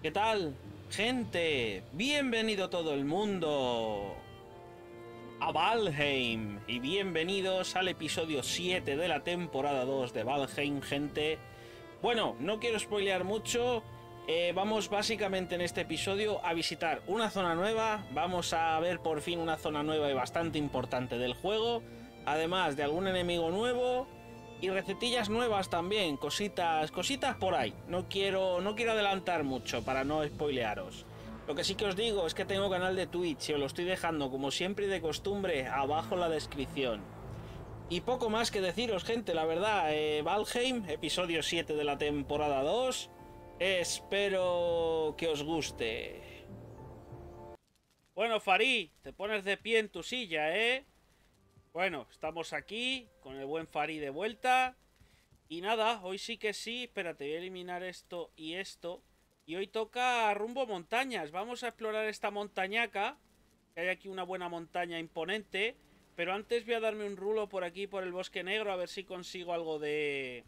¿Qué tal, gente? Bienvenido todo el mundo a Valheim y bienvenidos al episodio 7 de la temporada 2 de Valheim, gente. Bueno, no quiero spoilear mucho. Eh, vamos básicamente en este episodio a visitar una zona nueva. Vamos a ver por fin una zona nueva y bastante importante del juego. Además de algún enemigo nuevo y recetillas nuevas también, cositas, cositas por ahí. No quiero, no quiero adelantar mucho para no spoilearos. Lo que sí que os digo es que tengo canal de Twitch y os lo estoy dejando como siempre y de costumbre abajo en la descripción. Y poco más que deciros, gente, la verdad, eh, Valheim, episodio 7 de la temporada 2. Espero que os guste. Bueno, Farí, te pones de pie en tu silla, ¿eh? Bueno, estamos aquí con el buen Farid de vuelta. Y nada, hoy sí que sí. Espérate, voy a eliminar esto y esto. Y hoy toca rumbo montañas. Vamos a explorar esta montañaca. Que hay aquí una buena montaña imponente. Pero antes voy a darme un rulo por aquí, por el bosque negro, a ver si consigo algo de...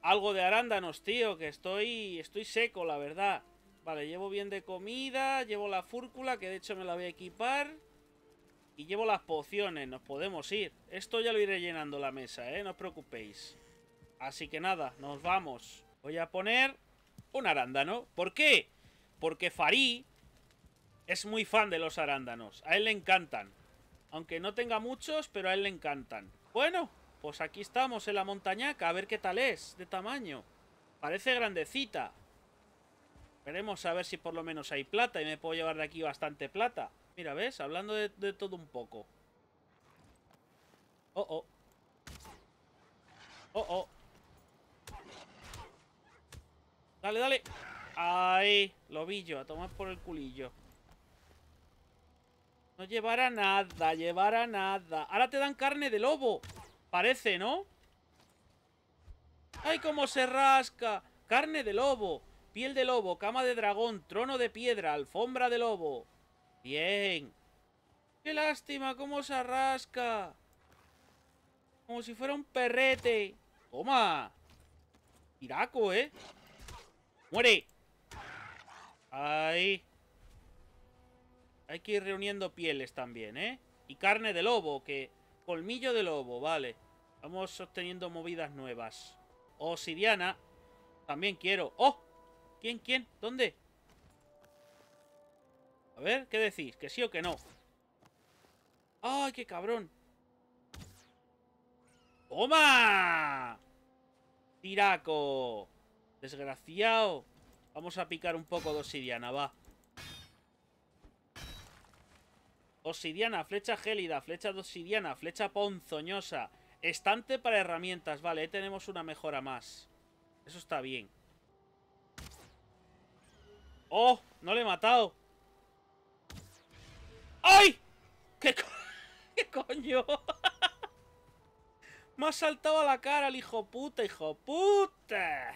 Algo de arándanos, tío, que estoy... Estoy seco, la verdad. Vale, llevo bien de comida, llevo la fúrcula, que de hecho me la voy a equipar. Y llevo las pociones, nos podemos ir. Esto ya lo iré llenando la mesa, ¿eh? No os preocupéis. Así que nada, nos vamos. Voy a poner un arándano. ¿Por qué? Porque Farí es muy fan de los arándanos. A él le encantan. Aunque no tenga muchos, pero a él le encantan. Bueno, pues aquí estamos en la montañaca. A ver qué tal es de tamaño. Parece grandecita. Veremos a ver si por lo menos hay plata y me puedo llevar de aquí bastante plata. Mira, ¿ves? Hablando de, todo un poco. Oh, oh. Oh, oh. Dale, dale. Ay, lobillo, a tomar por el culillo. No llevará nada, llevará nada. Ahora te dan carne de lobo. Parece, ¿no? ¡Ay, cómo se rasca! Carne de lobo, piel de lobo, cama de dragón, trono de piedra, alfombra de lobo. Bien. Qué lástima, cómo se arrasca. Como si fuera un perrete. Toma. Tiraco, ¿eh? Muere. Ahí. Hay que ir reuniendo pieles también, ¿eh? Y carne de lobo, que... Colmillo de lobo, vale. Vamos obteniendo movidas nuevas. Obsidiana. También quiero. ¡Oh! ¿Quién, quién? ¿Dónde? A ver, ¿qué decís? ¿Que sí o que no? ¡Ay, qué cabrón! ¡Toma! ¡Tiraco! Desgraciado. Vamos a picar un poco de obsidiana, va. Obsidiana, flecha gélida, flecha de obsidiana, flecha ponzoñosa. Estante para herramientas. Vale, tenemos una mejora más. Eso está bien. ¡Oh! No le he matado. ¡Ay! ¿Qué, ¿Qué coño? Me ha saltado a la cara el hijo puta, hijo puta.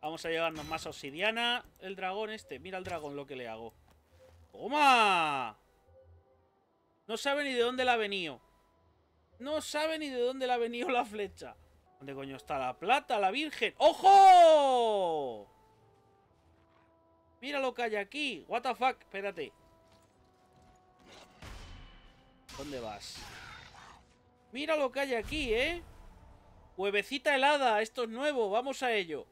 Vamos a llevarnos más obsidiana. El dragón este. Mira al dragón lo que le hago. ¡Toma! No sabe ni de dónde la ha venido. No sabe ni de dónde la ha venido la flecha. ¿Dónde coño está la plata, la virgen? ¡Ojo! Mira lo que hay aquí. What the fuck. Espérate. ¿Dónde vas? Mira lo que hay aquí, ¿eh? Huevecita helada, esto es nuevo, vamos a ello.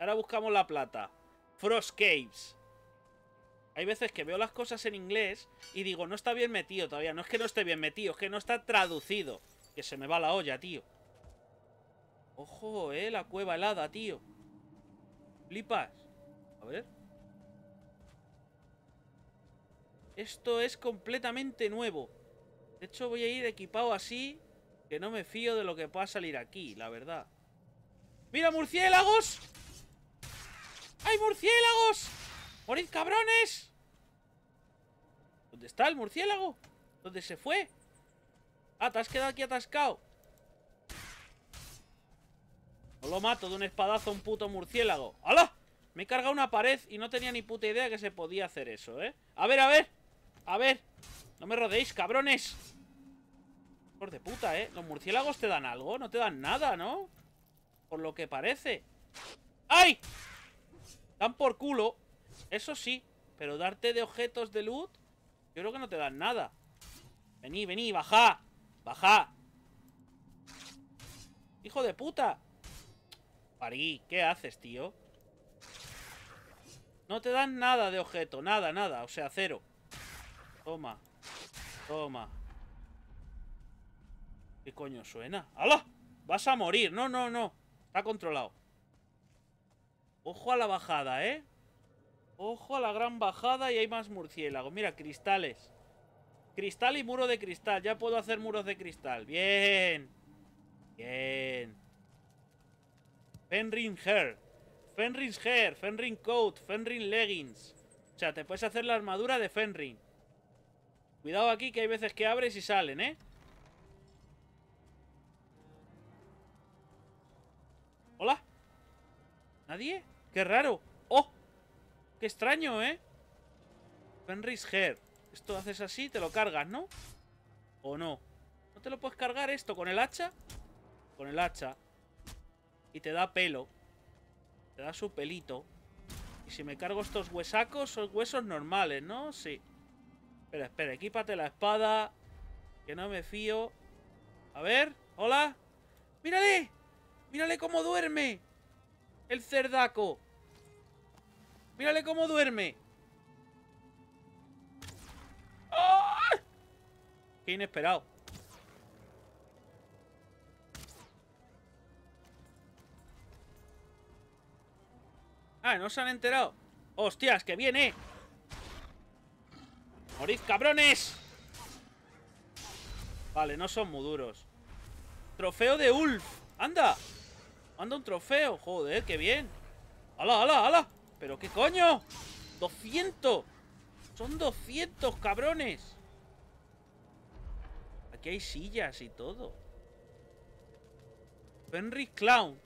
Ahora buscamos la plata. Frost Caves. Hay veces que veo las cosas en inglés y digo, no está bien metido todavía. No es que no esté bien metido, es que no está traducido. Que se me va la olla, tío. Ojo, eh, la cueva helada, tío. Flipas. A ver. Esto es completamente nuevo. De hecho, voy a ir equipado así, que no me fío de lo que pueda salir aquí, la verdad. ¡Mira, murciélagos! ¡Hay murciélagos! ¡Morid, cabrones! ¿Dónde está el murciélago? ¿Dónde se fue? Ah, te has quedado aquí atascado. O lo mato de un espadazo a un puto murciélago. ¡Hala! Me he cargado una pared y no tenía ni puta idea que se podía hacer eso, ¿eh? A ver, a ver. A ver. No me rodeéis, cabrones. Por de puta, ¿eh? Los murciélagos te dan algo, no te dan nada, ¿no? Por lo que parece. ¡Ay! Dan por culo. Eso sí, pero darte de objetos de loot, yo creo que no te dan nada. Vení, vení, baja. Baja. Hijo de puta. Parí, ¿qué haces, tío? No te dan nada de objeto, nada, nada, o sea, cero. Toma. Toma. ¿Qué coño suena? ¡Hala! Vas a morir. No, no, no. Está controlado. Ojo a la bajada, ¿eh? Ojo a la gran bajada y hay más murciélago. Mira, cristales. Cristal y muro de cristal. Ya puedo hacer muros de cristal. Bien. Bien. Fenrin Hair. Fenrir's Hair. Fenrin Coat. Fenrin Leggings. O sea, te puedes hacer la armadura de Fenrin. Cuidado aquí que hay veces que abres y salen, ¿eh? ¿Hola? ¿Nadie? ¡Qué raro! ¡Oh! ¡Qué extraño, eh! Fenris Head. Esto haces así te lo cargas, ¿no? ¿O no? ¿No te lo puedes cargar esto con el hacha? Con el hacha. Y te da pelo. Te da su pelito. Y si me cargo estos huesacos, son huesos normales, ¿no? Sí. Espera, espera, equípate la espada. Que no me fío. A ver, hola. ¡Mírale! ¡Mírale cómo duerme! El cerdaco. ¡Mírale cómo duerme! ¡Qué inesperado! Ah, no se han enterado. ¡Hostias, que viene! ¡Morid, cabrones! Vale, no son muy duros. Trofeo de Ulf. ¡Anda! ¡Anda un trofeo! ¡Joder, qué bien! ¡Hala, hala, hala! ¿Pero qué coño? ¡200! ¡Son 200, cabrones! Aquí hay sillas y todo. Henry Clown.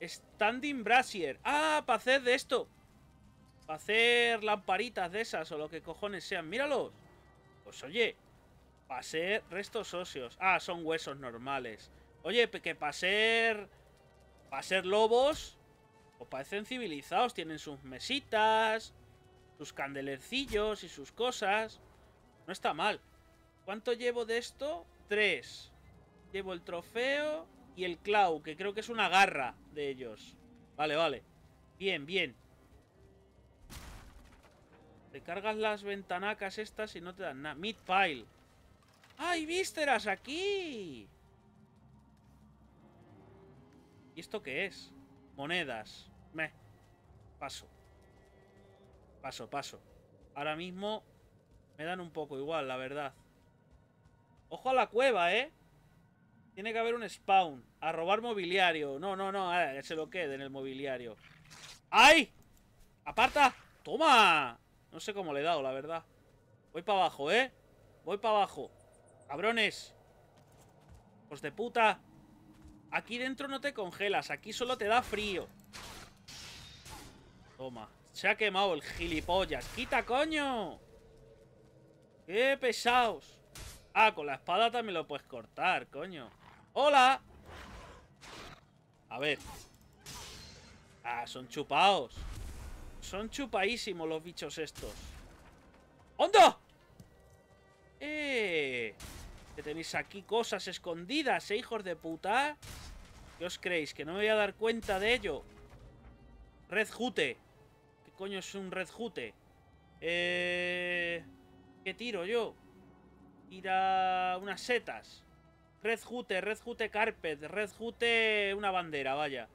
Standing Brasier. ¡Ah! Para hacer de esto. Para hacer lamparitas de esas o lo que cojones sean. ¡Míralos! Pues oye, para ser restos óseos. Ah, son huesos normales. Oye, que para ser... Para ser lobos... pues parecen civilizados, tienen sus mesitas, sus candelercillos y sus cosas. No está mal. ¿Cuánto llevo de esto? Tres. Llevo el trofeo y el clau, que creo que es una garra de ellos. Vale, vale. Bien, bien. Te cargas las ventanacas estas y no te dan nada. Mid file. ¡Ay, vísteras, aquí! ¿Y esto qué es? Monedas. Me. Paso. Paso, paso. Ahora mismo me dan un poco igual, la verdad. Ojo a la cueva, ¿eh? Tiene que haber un spawn. A robar mobiliario. No, no, no. que eh, se lo quede en el mobiliario. ¡Ay! ¡Aparta! ¡Toma! No sé cómo le he dado, la verdad. Voy para abajo, ¿eh? Voy para abajo. Cabrones. Pues de puta. Aquí dentro no te congelas. Aquí solo te da frío. Toma. Se ha quemado el gilipollas. ¡Quita, coño! ¡Qué pesados! Ah, con la espada también lo puedes cortar, coño. ¡Hola! A ver. Ah, son chupados. Son chupadísimos los bichos estos. ¡Hondo! ¡Eh! Que tenéis aquí cosas escondidas, ¿eh, hijos de puta? ¿Qué os creéis? ¿Que no me voy a dar cuenta de ello? Red Jute. ¿Qué coño es un Red Jute? Eh... ¿Qué tiro yo? Tira unas setas. Red Jute, Red Jute Carpet, Red Jute una bandera, vaya.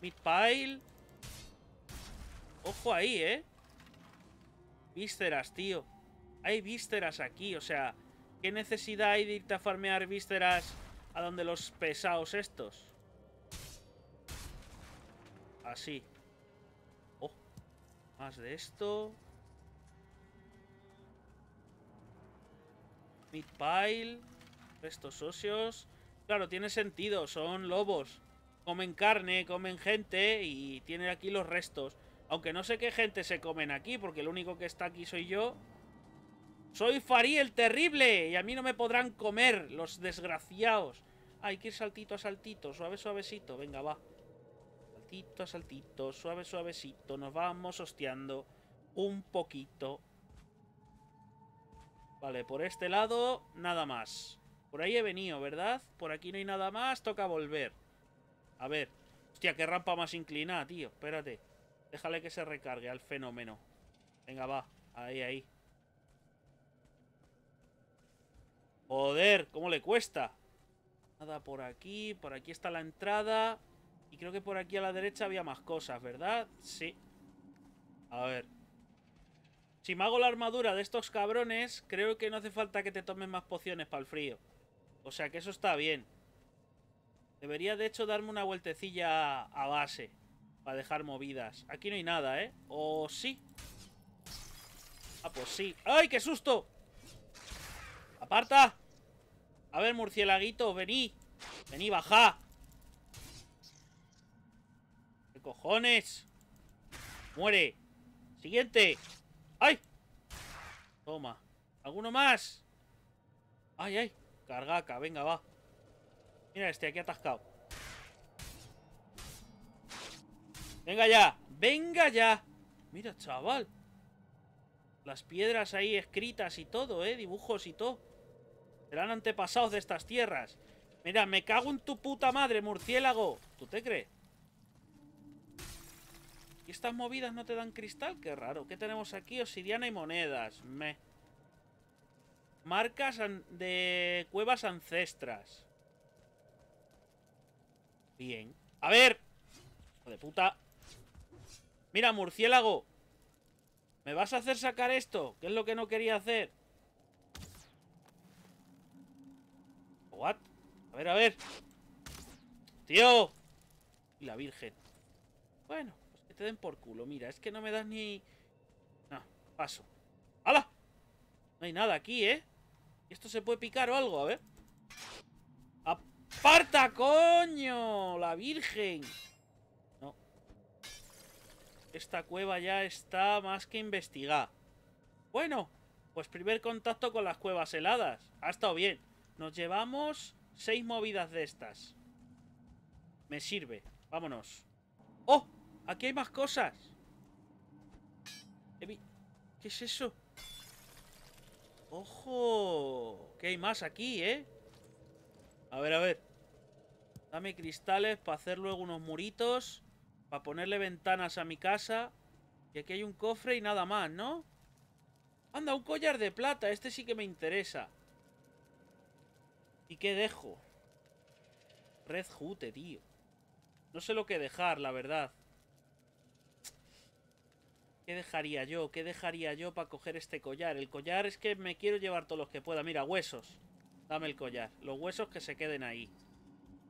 Mid Pile. Ojo ahí, ¿eh? Vísceras, tío. Hay vísceras aquí, o sea... ¿Qué necesidad hay de irte a farmear vísceras a donde los pesados estos? Así. Oh, más de esto. Midpile pile. óseos socios. Claro, tiene sentido, son lobos. Comen carne, comen gente y tienen aquí los restos. Aunque no sé qué gente se comen aquí, porque el único que está aquí soy yo. ¡Soy Farí el Terrible! Y a mí no me podrán comer, los desgraciados. Hay que ir saltito a saltito, suave, suavecito. Venga, va. Saltito a saltito, suave, suavecito. Nos vamos hosteando un poquito. Vale, por este lado, nada más. Por ahí he venido, ¿verdad? Por aquí no hay nada más, toca volver. A ver. Hostia, qué rampa más inclinada, tío. Espérate. Déjale que se recargue al fenómeno. Venga, va. Ahí, ahí. Joder, ¿cómo le cuesta? Nada por aquí. Por aquí está la entrada. Y creo que por aquí a la derecha había más cosas, ¿verdad? Sí. A ver. Si me hago la armadura de estos cabrones, creo que no hace falta que te tomen más pociones para el frío. O sea que eso está bien. Debería de hecho darme una vueltecilla a base. Para dejar movidas. Aquí no hay nada, ¿eh? ¿O sí? Ah, pues sí. ¡Ay, qué susto! ¡Aparta! A ver, murcielaguito, vení. Vení, baja. ¿Qué cojones? Muere. Siguiente. ¡Ay! Toma. ¿Alguno más? ¡Ay, ay! Cargaca, venga, va. Mira este, aquí atascado. Venga ya, venga ya. Mira, chaval. Las piedras ahí escritas y todo, ¿eh? Dibujos y todo. Serán antepasados de estas tierras. Mira, me cago en tu puta madre, murciélago. ¿Tú te crees? ¿Y estas movidas no te dan cristal? Qué raro. ¿Qué tenemos aquí? Obsidiana y monedas. Me. Marcas de cuevas ancestras. Bien. A ver. Hijo de puta. Mira, murciélago. ¿Me vas a hacer sacar esto? ¿Qué es lo que no quería hacer? ¿What? A ver, a ver. ¡Tío! Y la virgen. Bueno, pues que te den por culo. Mira, es que no me das ni... No, paso. ¡Hala! No hay nada aquí, ¿eh? ¿Esto se puede picar o algo? A ver. ¡Aparta, coño! ¡La virgen! Esta cueva ya está más que investigada. Bueno, pues primer contacto con las cuevas heladas. Ha estado bien. Nos llevamos seis movidas de estas. Me sirve. Vámonos. ¡Oh! Aquí hay más cosas. ¿Qué es eso? ¡Ojo! ¿Qué hay más aquí, ¿eh? A ver, a ver. Dame cristales para hacer luego unos muritos. Para ponerle ventanas a mi casa. Y aquí hay un cofre y nada más, ¿no? Anda, un collar de plata. Este sí que me interesa. ¿Y qué dejo? Red Jute, tío. No sé lo que dejar, la verdad. ¿Qué dejaría yo? ¿Qué dejaría yo para coger este collar? El collar es que me quiero llevar todos los que pueda. Mira, huesos. Dame el collar. Los huesos que se queden ahí.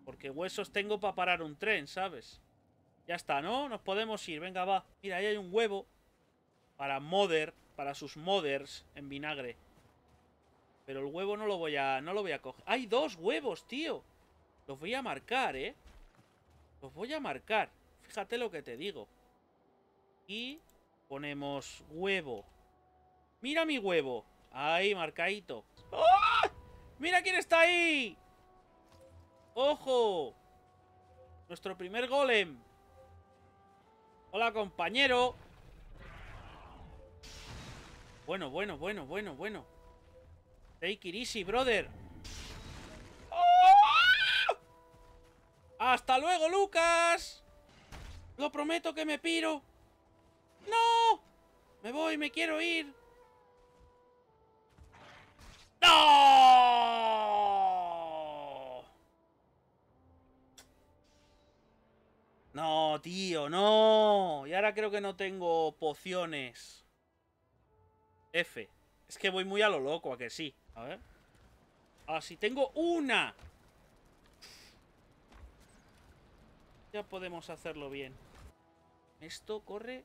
Porque huesos tengo para parar un tren, ¿sabes? Ya está, ¿no? Nos podemos ir, venga, va. Mira, ahí hay un huevo para Mother, para sus mothers en vinagre. Pero el huevo no lo voy a, no lo voy a coger. ¡Hay dos huevos, tío! Los voy a marcar, ¿eh? Los voy a marcar. Fíjate lo que te digo. Y ponemos huevo. ¡Mira mi huevo! Ahí, marcadito. ¡Oh! ¡Mira quién está ahí! ¡Ojo! Nuestro primer golem. Hola, compañero. Bueno, bueno, bueno, bueno, bueno. Take it easy, brother. ¡Oh! ¡Hasta luego, Lucas! Lo prometo que me piro. ¡No! Me voy, me quiero ir. ¡No! No, tío, no. Y ahora creo que no tengo pociones. F. Es que voy muy a lo loco, a que sí. A ver. Ah, sí, tengo una. Ya podemos hacerlo bien. Esto corre...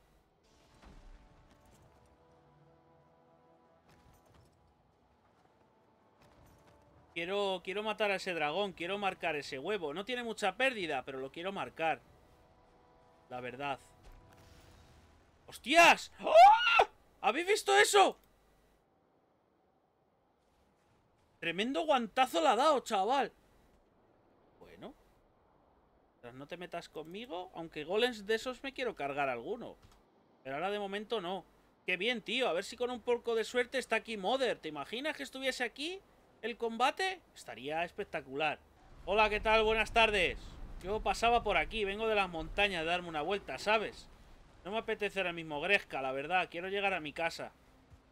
Quiero, quiero matar a ese dragón, quiero marcar ese huevo. No tiene mucha pérdida, pero lo quiero marcar. La verdad. ¡Hostias! ¡Oh! ¿Habéis visto eso? Tremendo guantazo la ha dado, chaval. Bueno. No te metas conmigo, aunque golems de esos me quiero cargar alguno. Pero ahora de momento no. Qué bien, tío. A ver si con un poco de suerte está aquí Mother. ¿Te imaginas que estuviese aquí el combate? Estaría espectacular. Hola, ¿qué tal? Buenas tardes. Yo pasaba por aquí, vengo de las montañas a darme una vuelta, ¿sabes? No me apetece ahora mismo Gresca, la verdad. Quiero llegar a mi casa.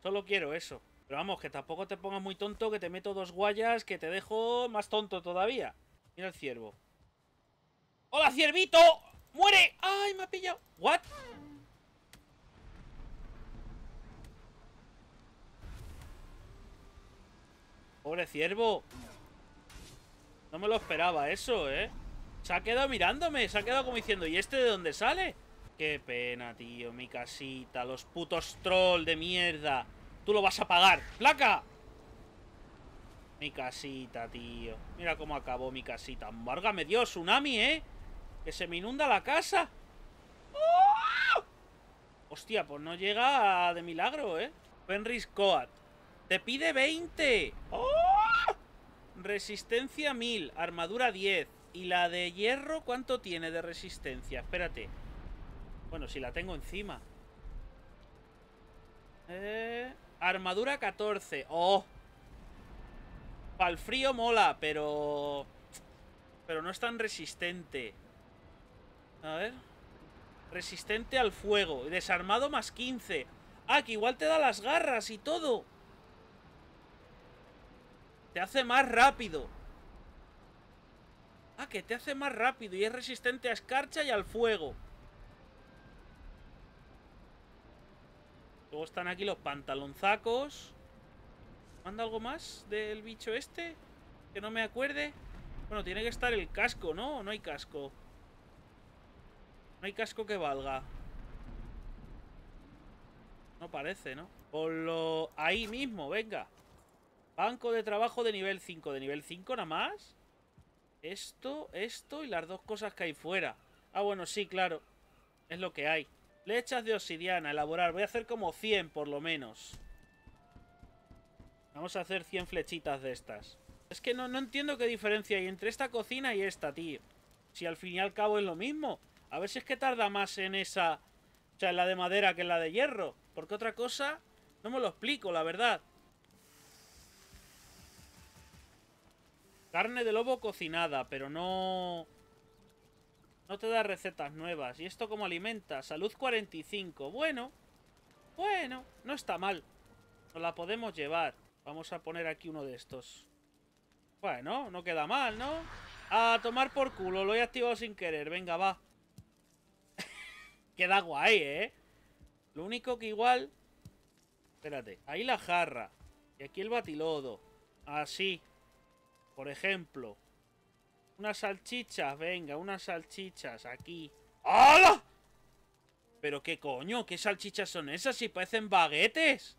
Solo quiero eso. Pero vamos, que tampoco te pongas muy tonto, que te meto dos guayas, que te dejo más tonto todavía. Mira el ciervo. ¡Hola, ciervito! ¡Muere! ¡Ay, me ha pillado! ¿What? Pobre ciervo. No me lo esperaba eso, ¿eh? Se ha quedado mirándome, se ha quedado como diciendo, ¿y este de dónde sale? Qué pena, tío, mi casita, los putos troll de mierda. Tú lo vas a pagar, placa. Mi casita, tío. Mira cómo acabó mi casita. Várgame Dios, tsunami, ¿eh? Que se me inunda la casa. ¡Oh! Hostia, pues no llega de milagro, ¿eh? Fenris Coat. Te pide 20. Resistencia 1000, armadura 10. ¿Y la de hierro cuánto tiene de resistencia? Espérate. Bueno, si la tengo encima. Eh, armadura 14. ¡Oh! Para el frío mola, pero... Pero no es tan resistente. A ver. Resistente al fuego. Desarmado más 15. Ah, que igual te da las garras y todo. Te hace más rápido. Ah, que te hace más rápido y es resistente a escarcha y al fuego. Luego están aquí los pantalonzacos. ¿Manda algo más del bicho este? Que no me acuerde. Bueno, tiene que estar el casco, ¿no? No hay casco. No hay casco que valga. No parece, ¿no? Por lo... Ahí mismo, venga. Banco de trabajo de nivel 5. ¿De nivel 5 nada más? Esto, esto y las dos cosas que hay fuera. Ah, bueno, sí, claro. Es lo que hay. Flechas de obsidiana, elaborar. Voy a hacer como 100 por lo menos. Vamos a hacer 100 flechitas de estas. Es que no, no entiendo qué diferencia hay entre esta cocina y esta, tío. Si al fin y al cabo es lo mismo. A ver si es que tarda más en esa... O sea, en la de madera que en la de hierro. Porque otra cosa... No me lo explico, la verdad. Carne de lobo cocinada, pero no... No te da recetas nuevas. ¿Y esto cómo alimenta? Salud 45. Bueno. Bueno. No está mal. Nos la podemos llevar. Vamos a poner aquí uno de estos. Bueno, no queda mal, ¿no? A tomar por culo. Lo he activado sin querer. Venga, va. queda guay, ¿eh? Lo único que igual... Espérate. Ahí la jarra. Y aquí el batilodo. Así. Ah, por ejemplo, unas salchichas, venga, unas salchichas aquí. ¡Hala! ¿Pero qué coño? ¿Qué salchichas son esas si parecen baguetes?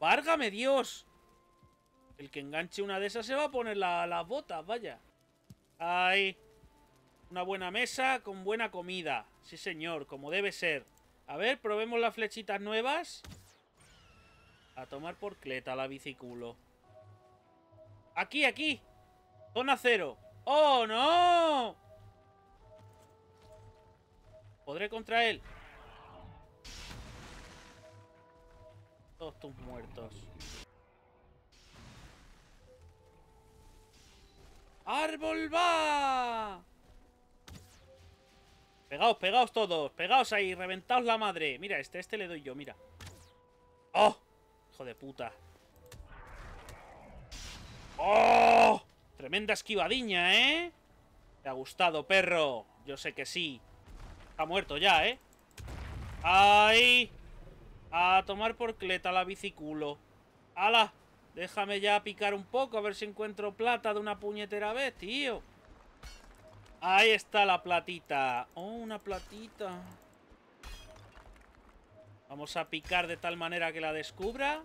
¡Várgame Dios! El que enganche una de esas se va a poner las la botas, vaya. ¡Ay! Una buena mesa con buena comida. Sí, señor, como debe ser. A ver, probemos las flechitas nuevas. A tomar por cleta la biciculo. Aquí, aquí. Zona cero. ¡Oh, no! Podré contra él. Todos tus muertos. ¡Árbol va! Pegaos, pegaos todos. Pegaos ahí, reventaos la madre. Mira, este, este le doy yo, mira. ¡Oh! Hijo de puta. ¡Oh! Tremenda esquivadiña, ¿eh? ¿Te ha gustado, perro? Yo sé que sí. Está muerto ya, ¿eh? ¡Ay! A tomar por cleta la biciculo. ¡Hala! Déjame ya picar un poco, a ver si encuentro plata de una puñetera vez, tío. Ahí está la platita. Oh, una platita. Vamos a picar de tal manera que la descubra.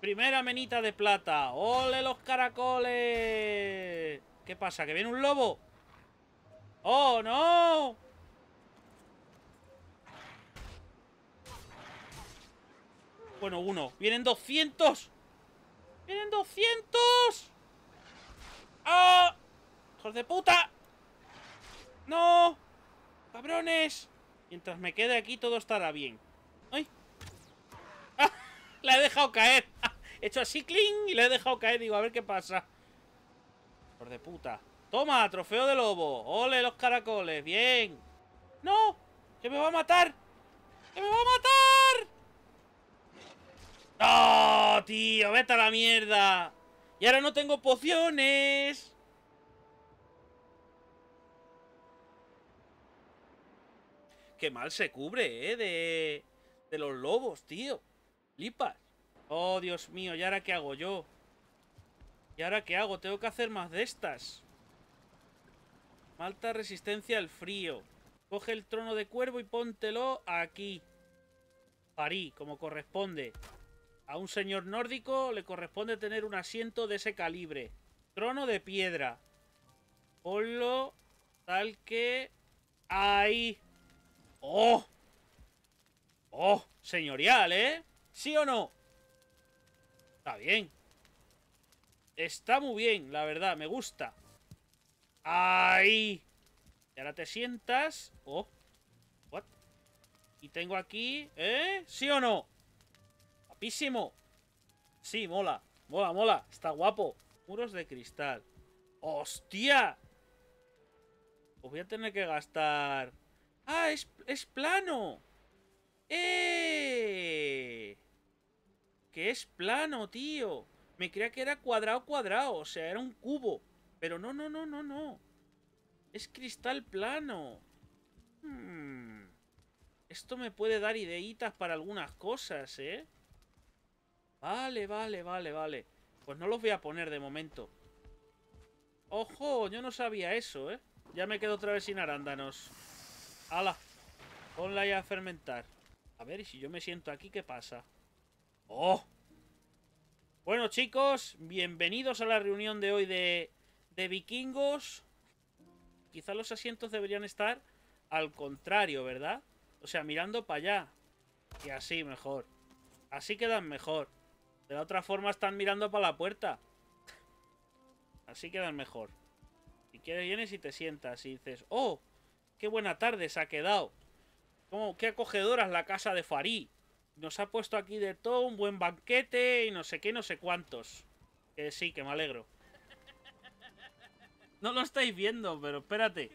Primera menita de plata. ¡Ole los caracoles! ¿Qué pasa? ¿Que viene un lobo? ¡Oh, no! Bueno, uno. ¡Vienen 200! ¡Vienen 200! ¡Ah! ¡Oh! ¡Hijos de puta! ¡No! ¡Cabrones! Mientras me quede aquí todo estará bien. ¡Ay! ¡La he dejado caer! He hecho así, cling, y le he dejado caer. Digo, a ver qué pasa. Por de puta. Toma, trofeo de lobo. Ole los caracoles, bien. No, que me va a matar. Que me va a matar. ¡No, tío! ¡Vete a la mierda! Y ahora no tengo pociones. Qué mal se cubre, ¿eh? De, de los lobos, tío. Lipas. Oh, Dios mío, ¿y ahora qué hago yo? ¿Y ahora qué hago? Tengo que hacer más de estas. Malta resistencia al frío. Coge el trono de cuervo y póntelo aquí. Parí, como corresponde. A un señor nórdico le corresponde tener un asiento de ese calibre. Trono de piedra. Ponlo tal que... ¡Ahí! ¡Oh! ¡Oh! Señorial, ¿eh? ¿Sí o no? Está bien. Está muy bien, la verdad, me gusta. ¡Ahí! Y ahora te sientas. Oh. What? Y tengo aquí. ¿Eh? ¿Sí o no? Guapísimo. Sí, mola. Mola, mola. Está guapo. Muros de cristal. ¡Hostia! Os voy a tener que gastar. ¡Ah! ¡Es, es plano! ¡Eh! que es plano, tío. Me creía que era cuadrado, cuadrado, o sea, era un cubo. Pero no, no, no, no, no. Es cristal plano. Hmm. Esto me puede dar ideitas para algunas cosas, ¿eh? Vale, vale, vale, vale. Pues no los voy a poner de momento. ¡Ojo! Yo no sabía eso, ¿eh? Ya me quedo otra vez sin arándanos. ¡Hala! Ponla ya a fermentar. A ver, y si yo me siento aquí, ¿qué pasa? ¡Oh! Bueno, chicos, bienvenidos a la reunión de hoy de, vikingos. Quizá los asientos deberían estar al contrario, ¿verdad? O sea, mirando para allá. Y así mejor. Así quedan mejor. De la otra forma están mirando para la puerta. Así quedan mejor. Si quieres vienes y te sientas y dices, ¡Oh! ¡Qué buena tarde se ha quedado! ¡Qué acogedora es la casa de Farí! nos ha puesto aquí de todo un buen banquete y no sé qué, no sé cuántos. Que eh, sí, que me alegro. No lo estáis viendo, pero espérate.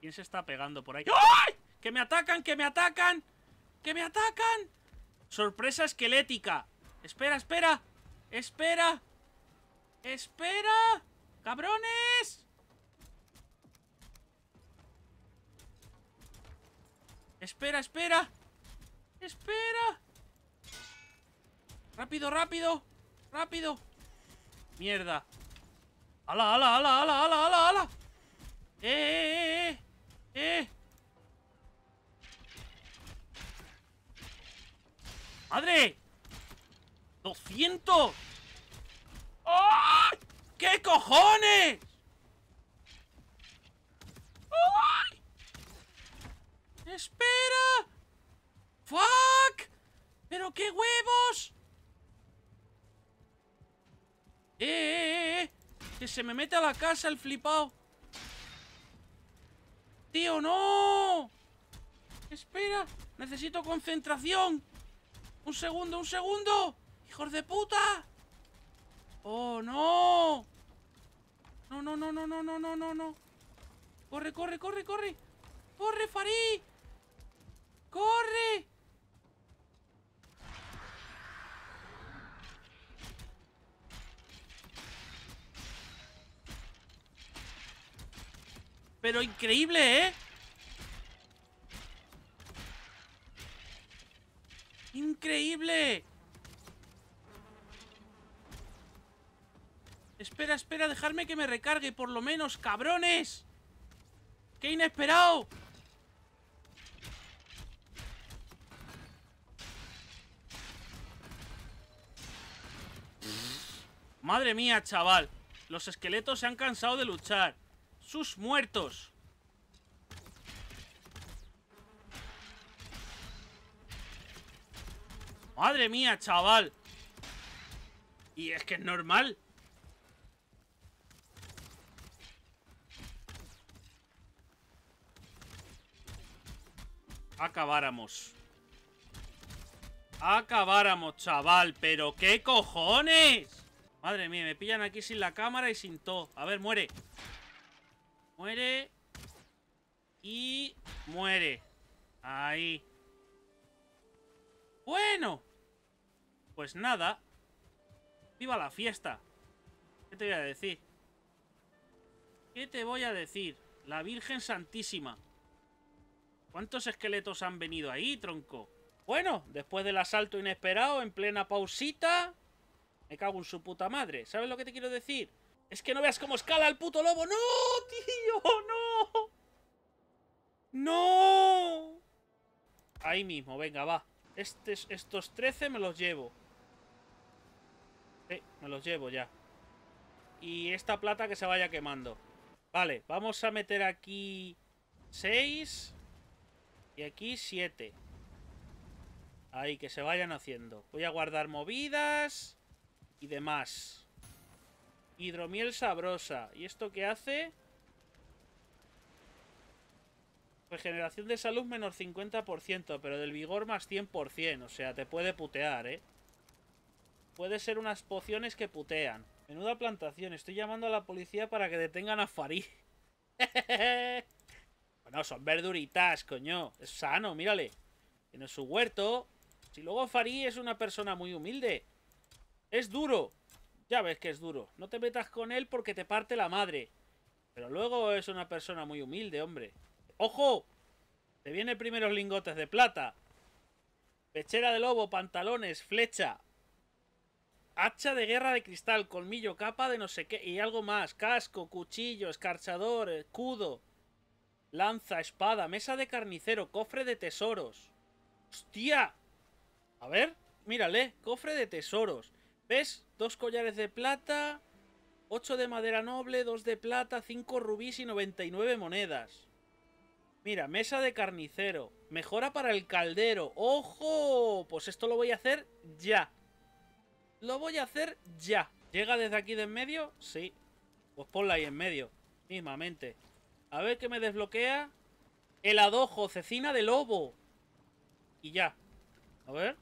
¿Quién se está pegando por ahí? ¡Ay! ¡Que me atacan! ¡Que me atacan! ¡Que me atacan! ¡Sorpresa esquelética! ¡Espera, espera! ¡Espera! ¡Espera! ¡Cabrones! ¡Espera, espera! ¡Espera! ¡Rápido, rápido! ¡Rápido! ¡Mierda! ¡Hala, hala, ala, ala, ala, ala, ala ¡Eh, eh, eh! ¡Eh! eh, eh. ¡Madre! ¡200! ¡Oh! ¡Qué cojones! ¡Espera! ¡Fuck! ¡Pero qué huevos! Eh, ¡Eh, eh, eh! ¡Que se me mete a la casa el flipado! ¡Tío, no! ¡Espera! ¡Necesito concentración! ¡Un segundo, un segundo! ¡Hijos de puta! ¡Oh, no! No, no, no, no, no, no, no, no, Corre, corre, corre, corre. Corre, Farí! ¡Corre! Pero increíble, ¿eh? ¡Increíble! Espera, espera, dejarme que me recargue, por lo menos, cabrones. ¡Qué inesperado! Madre mía, chaval. Los esqueletos se han cansado de luchar. Sus muertos. Madre mía, chaval. Y es que es normal. Acabáramos. Acabáramos, chaval. Pero qué cojones. Madre mía, me pillan aquí sin la cámara y sin todo. A ver, muere. Muere. Y muere. Ahí. Bueno. Pues nada. Viva la fiesta. ¿Qué te voy a decir? ¿Qué te voy a decir? La Virgen Santísima. ¿Cuántos esqueletos han venido ahí, tronco? Bueno, después del asalto inesperado, en plena pausita... Me cago en su puta madre. ¿Sabes lo que te quiero decir? Es que no veas cómo escala el puto lobo. ¡No, tío! ¡No! ¡No! Ahí mismo, venga, va. estos 13 me los llevo. Sí, me los llevo ya. Y esta plata que se vaya quemando. Vale, vamos a meter aquí 6 y aquí 7. Ahí, que se vayan haciendo. Voy a guardar movidas y demás. Hidromiel sabrosa. ¿Y esto qué hace? Regeneración de salud menos 50%, pero del vigor más 100%. O sea, te puede putear, ¿eh? Puede ser unas pociones que putean. Menuda plantación. Estoy llamando a la policía para que detengan a Farid. bueno, son verduritas, coño. Es sano, mírale. Tiene su huerto. Si luego Farí es una persona muy humilde. Es duro. Ya ves que es duro. No te metas con él porque te parte la madre. Pero luego es una persona muy humilde, hombre. ¡Ojo! Te vienen primeros lingotes de plata. Pechera de lobo, pantalones, flecha. Hacha de guerra de cristal, colmillo, capa de no sé qué y algo más. Casco, cuchillo, escarchador, escudo. Lanza, espada, mesa de carnicero, cofre de tesoros. ¡Hostia! A ver, mírale, cofre de tesoros. ¿Ves? Dos collares de plata, Ocho de madera noble, Dos de plata, cinco rubíes y 99 monedas. Mira, mesa de carnicero. Mejora para el caldero. ¡Ojo! Pues esto lo voy a hacer ya. Lo voy a hacer ya. ¿Llega desde aquí de en medio? Sí. Pues ponla ahí en medio. Mismamente. A ver qué me desbloquea. El adojo, cecina de lobo. Y ya. A ver.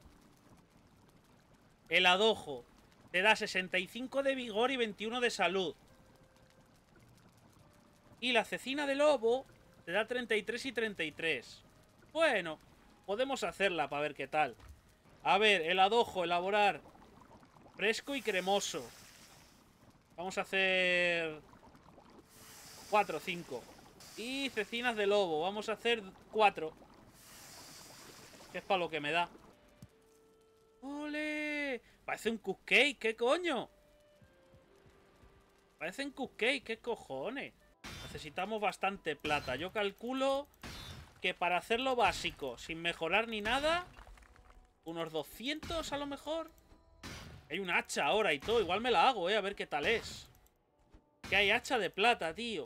El adojo. Te da 65 de vigor y 21 de salud. Y la cecina de lobo te da 33 y 33. Bueno, podemos hacerla para ver qué tal. A ver, el adojo, elaborar. Fresco y cremoso. Vamos a hacer... 4, 5. Y cecinas de lobo. Vamos a hacer 4. Que es para lo que me da. ¡Ole! Parece un cupcake, ¿qué coño? Parece un cupcake, ¿qué cojones? Necesitamos bastante plata. Yo calculo que para hacerlo básico, sin mejorar ni nada, unos 200 a lo mejor. Hay un hacha ahora y todo, igual me la hago, eh, a ver qué tal es. Que hay hacha de plata, tío.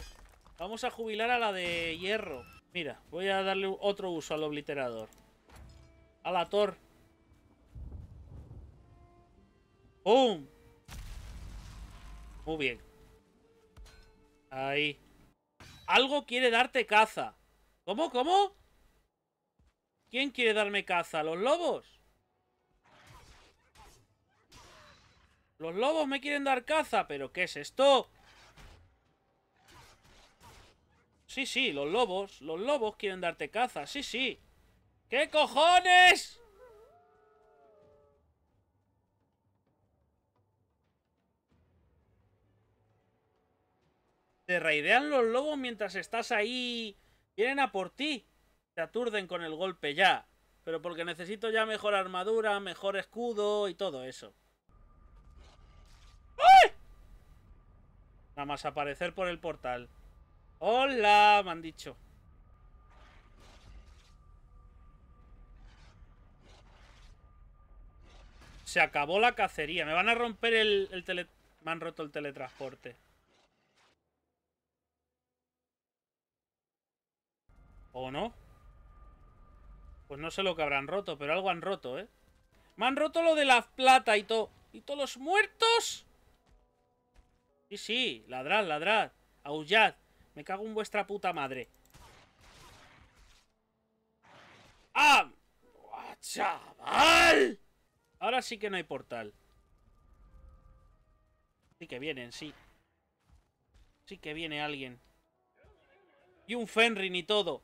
Vamos a jubilar a la de hierro. Mira, voy a darle otro uso al obliterador. A la torre. ¡Pum! Muy bien. Ahí. Algo quiere darte caza. ¿Cómo? ¿Cómo? ¿Quién quiere darme caza? ¿Los lobos? Los lobos me quieren dar caza. ¿Pero qué es esto? Sí, sí, los lobos. Los lobos quieren darte caza. Sí, sí. ¿Qué cojones? Te raidean los lobos mientras estás ahí. Vienen a por ti. Te aturden con el golpe ya. Pero porque necesito ya mejor armadura, mejor escudo y todo eso. ¡Ay! Nada más aparecer por el portal. ¡Hola! Me han dicho. Se acabó la cacería. Me van a romper el, el Me han roto el teletransporte. ¿O no? Pues no sé lo que habrán roto, pero algo han roto, ¿eh? Me han roto lo de la plata y todo. ¿Y todos los muertos? Sí, sí, ladrad, ladrad. Aullad. Me cago en vuestra puta madre. ¡Ah! ¡Chaval! Ahora sí que no hay portal. Sí que vienen, sí. Sí que viene alguien. Y un Fenrin y todo.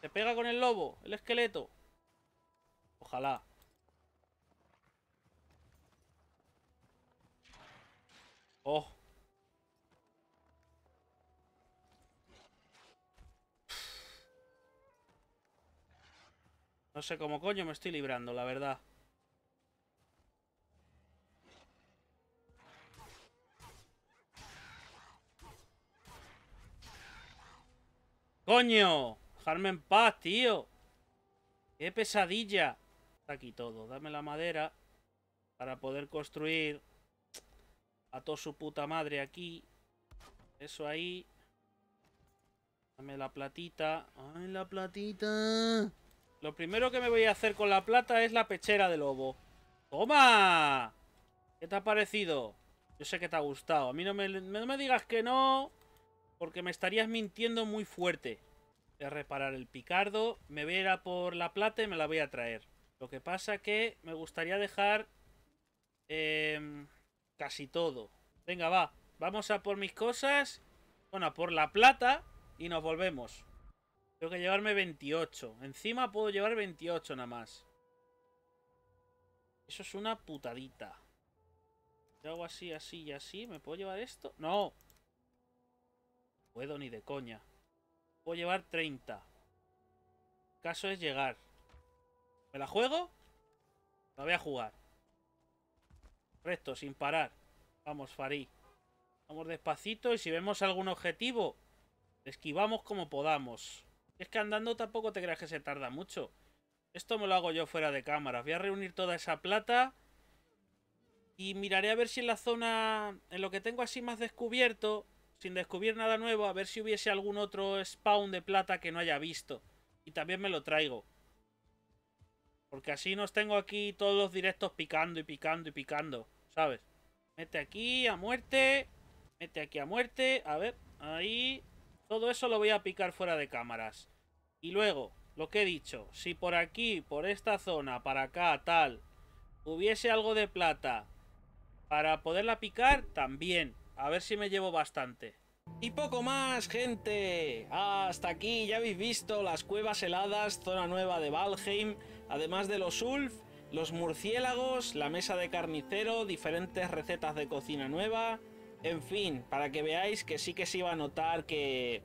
Se pega con el lobo, el esqueleto. Ojalá. Oh. No sé cómo coño me estoy librando, la verdad. ¡Coño! en paz, tío. Qué pesadilla. aquí todo. Dame la madera para poder construir a toda su puta madre aquí. Eso ahí. Dame la platita. ¡Ay, la platita! Lo primero que me voy a hacer con la plata es la pechera de lobo. ¡Toma! ¿Qué te ha parecido? Yo sé que te ha gustado. A mí no me, no me digas que no, porque me estarías mintiendo muy fuerte. Voy a reparar el picardo. Me voy a ir a por la plata y me la voy a traer. Lo que pasa que me gustaría dejar em, casi todo. Venga, va. Vamos a por mis cosas. Bueno, a por la plata y nos volvemos. Tengo que llevarme 28. Encima puedo llevar 28 nada más. Eso es una putadita. Yo hago así, así y así, ¿me puedo llevar esto? No puedo ni de coña. Puedo llevar 30. Caso es llegar. ¿Me la juego? La voy a jugar. Recto, sin parar. Vamos, Farí. Vamos despacito y si vemos algún objetivo, esquivamos como podamos. Es que andando tampoco te creas que se tarda mucho. Esto me lo hago yo fuera de cámara. Voy a reunir toda esa plata. Y miraré a ver si en la zona, en lo que tengo así más descubierto, sin descubrir nada nuevo, a ver si hubiese algún otro spawn de plata que no haya visto. Y también me lo traigo. Porque así nos tengo aquí todos los directos picando y picando y picando, ¿sabes? Mete aquí a muerte, mete aquí a muerte, a ver, ahí... Todo eso lo voy a picar fuera de cámaras. Y luego, lo que he dicho, si por aquí, por esta zona, para acá, tal, hubiese algo de plata para poderla picar, también. A ver si me llevo bastante. Y poco más, gente. Hasta aquí ya habéis visto las cuevas heladas, zona nueva de Valheim, además de los Ulf, los murciélagos, la mesa de carnicero, diferentes recetas de cocina nueva. En fin, para que veáis que sí que se iba a notar que,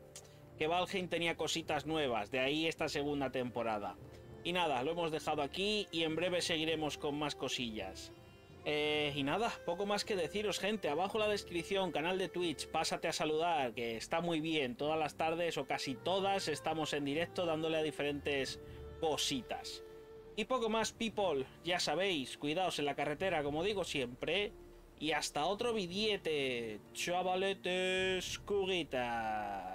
que Valheim tenía cositas nuevas, de ahí esta segunda temporada. Y nada, lo hemos dejado aquí y en breve seguiremos con más cosillas. Eh, y nada, poco más que deciros, gente. Abajo la descripción, canal de Twitch, pásate a saludar, que está muy bien. Todas las tardes o casi todas estamos en directo dándole a diferentes cositas. Y poco más, people. Ya sabéis, cuidaos en la carretera, como digo siempre. Y hasta otro billete, chavaletes, cugitas.